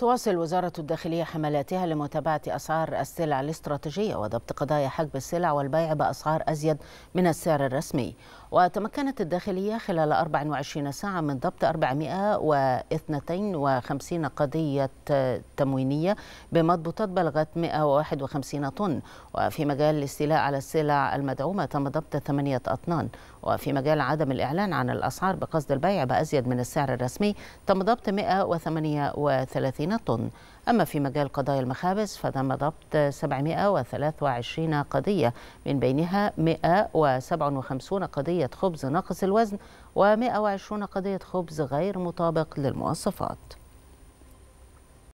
تواصل وزارة الداخلية حملاتها لمتابعة أسعار السلع الاستراتيجية وضبط قضايا حجب السلع والبيع بأسعار أزيد من السعر الرسمي وتمكنت الداخلية خلال 24 ساعة من ضبط 452 قضية تموينية بمضبوطات بلغت 151 طن وفي مجال الاستيلاء على السلع المدعومة تم ضبط ثمانية أطنان وفي مجال عدم الإعلان عن الأسعار بقصد البيع بأزيد من السعر الرسمي تم ضبط 138 طن أما في مجال قضايا المخابز فتم ضبط 723 قضية من بينها 157 قضية خبز ناقص الوزن و120 قضية خبز غير مطابق للمواصفات